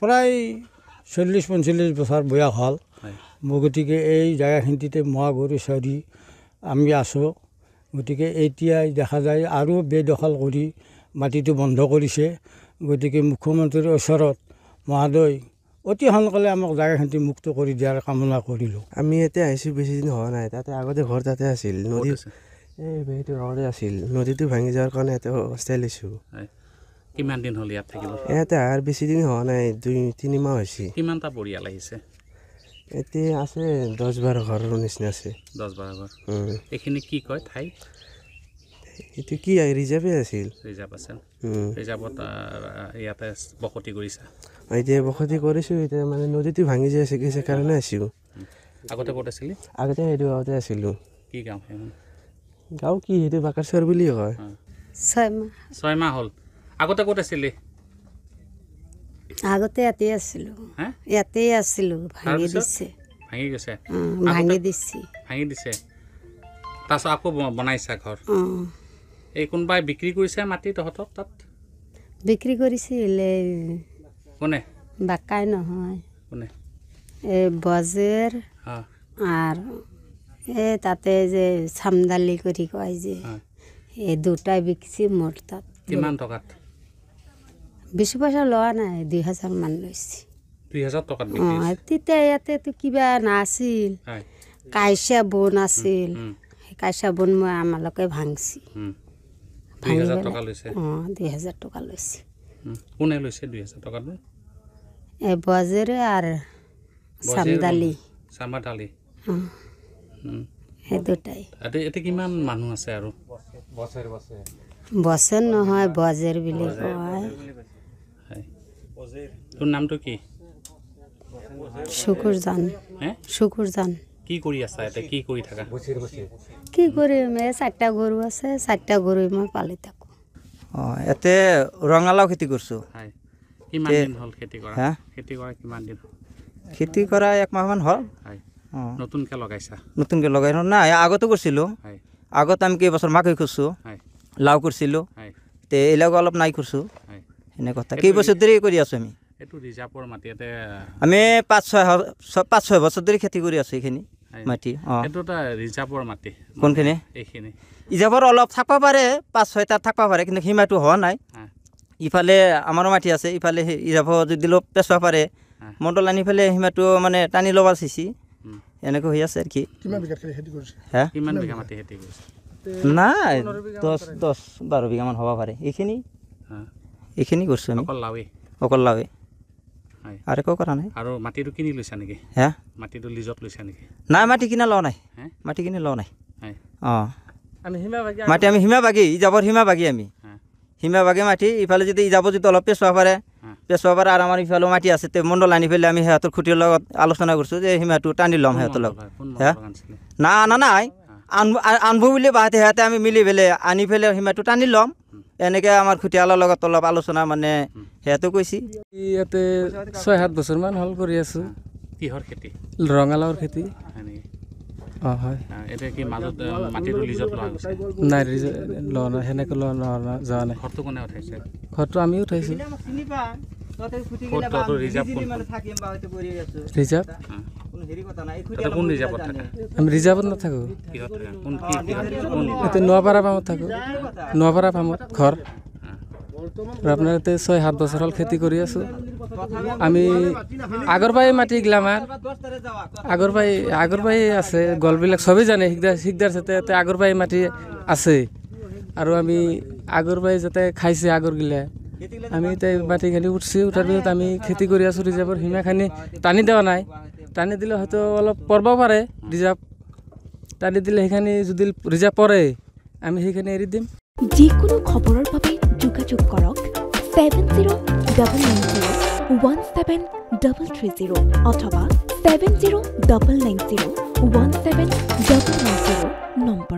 প্ৰায় চল্লিছ পঞ্চল্লিছ বছৰ বয়স হ'ল গতিকে এই জেগাখিনিতে মহা গৰু চৰি আমি আছোঁ গতিকে এতিয়াই দেখা যায় আৰু বেদখল কৰি মাটিটো বন্ধ কৰিছে গতিকে মুখ্যমন্ত্ৰীৰ ওচৰত মহাদৈ অতি সোনকালে আমাক জেগাখিনি মুক্ত কৰি দিয়াৰ কামনা কৰিলোঁ আমি ইয়াতে আহিছোঁ বেছি দিন হোৱা নাই তাতে আগতে ঘৰ তাতে আছিল নদী এই বেহীটো ৰঙতে আছিল নদীটো ভাঙি যোৱাৰ কাৰণে ইয়াতে অৱস্থাই লৈছোঁ কিমান দিন হল ইয়াত থাকিব ইয়াতে আর বেশি দিন হওয়া নাই দুই তিনি মাহ কিমানটা পরিয়াল আহিছে এতে আছে দশ বারো ঘরের নিচিনা আছে দশ বারো ঘর এখানে কি কয় ঠাই এটি কি রিজার্ভে আছিল রিজার্ভ আছে রিজার্ভত ইয়াতে বসতি কৰিছা এতিয়া বসতি কৰিছোঁ এতিয়া মানে নদীটো ভাঙি যায় চিকিৎসা কাৰণে আছো আগতে ক'ত আছিলি আগতে সেইটো গাঁৱতে আছিলোঁ কি গাঁও গাঁও কি সেইটো বাকাৰচৰ বুলি কয় ছয় মাহ ছয় মাহ হ'ল আগতে ক'ত আছিলি আগতে ইয়াতে আছিলো ইয়াতে আছিলো ভাঙি গৈছে ভাঙি দিছে তাৰপিছত আকৌ বনাইছা ঘৰ এই কোনোবাই বিক্ৰী কৰিছে মাটি তহঁতক তাত বিক্ৰী কৰিছিল কোনে বাকাই নহয় কোনে এই বজেৰ আৰু এই তাতে যে চামদালি কৰি কয় যে এই দুটাই বিকিছে মোৰ তাত কিমান টকাত বেছি পইচা লোৱা নাই দুই হাজাৰ মান লৈছে তেতিয়া ইয়াতেতো কিবা নাছিল কাইচা বন আছিল সেই কাইচা বন মই আমালোকে ভাঙিছে নহয় বজেৰ বুলি কয় তোৰ নাম কি লাও কৰিছিলোঁ তে এনেকুৱা কথা কেইবছৰ ধৰি কৰি আছোঁ আমি আমি পাঁচ ছয় পাঁচ ছয় বছৰ ধৰি খেতি কৰি আছোঁ এইখিনি মাটি কোনখিনি এইখিনি অলপ থাকিব পাৰে পাঁচ ছয়টাত থাকিব পাৰে কিন্তু সীমাটো হোৱা নাই ইফালে আমাৰো মাটি আছে ইফালে ৰিজাৰ্ভৰ যদি অলপ পেচোৱা পাৰে মণ্ডল আনি ফেলে সীমাটো মানে টানি ল'ব চিচি এনেকৈ হৈ আছে আৰু কি নাই দহ দহ বাৰ বিঘামান হ'ব পাৰে এইখিনি এইখিনি কৰিছোঁ আমি অকল লাৱে অকল লাৱে আৰু একো কৰা নাই আৰু মাটিটো কিনি লৈছা নেকি হে মাটিটো লিজত লৈছা নেকি নাই মাটি কিনা লোৱা নাই মাটি কিনি লোৱা নাই অঁ মাটি আমি সীমা বাগি ই যাবৰ সীমা বাগি আমি সীমা বাগি মাটি ইফালে যদি ই যাব যদি অলপ পেচোৱা পাৰে পেচোৱা পাৰে আৰু আমাৰ ইফালেও মাটি আছে তে মণ্ডল আনি পেলাই আমি সিহঁতৰ খুঁটিৰ লগত আলোচনা কৰিছোঁ যে সীমাটো টানি ল'ম সিহঁতৰ লগত হে না আনা নাই আনবো আনবো বুলি বাহাতে সিহঁতে আমি মিলি পেলাই আনি পেলাই সীমাটো টানি ল'ম এনেকে আমাৰ খুটিয়ালৰ লগত অলপ আলোচনা মানে সেইটো কৈছে ইয়াতে ছয় সাত বছৰমান হল কৰি আছোঁ কিহৰ খেতি ৰঙালাওৰ খেতি আমি রিজার্ভত না থাকো নোয়াপাড়া ফার্মত থাকো নোয়াপাড়া ফার্মত ঘর আপনার এতে ছয় সাত বছর হল খেতে করে আছো আমি আগরবাই মাটি গ্লামার আগরবাই আগরবাই আছে গলবিলাক চবেই জানে শিকদার যাতে সাথে এতে আগরবাই মাটি আছে আৰু আমি আগৰ আগৰবাই যাতে খাইছে আগৰগিলা আমি তাই মাটি খানি উঠছি উঠাৰ পিছত আমি খেতি কৰি আছোঁ ৰিজাৰ্ভৰ সীমাখানি টানি দেওয়া নাই টানি দিলে হয়তো অলপ পরব পাৰে ৰিজাৰ্ভ টানি দিলে সেইখিনি যদি ৰিজাৰ্ভ পৰে আমি সেইখিনি এৰি দিম যিকোনো খবৰৰ বাবে যোগাযোগ কৰক seven zero' double nine zero' one seven double three জিৰ' অথবা seven zero' double nine zero' one seven double nine zero' number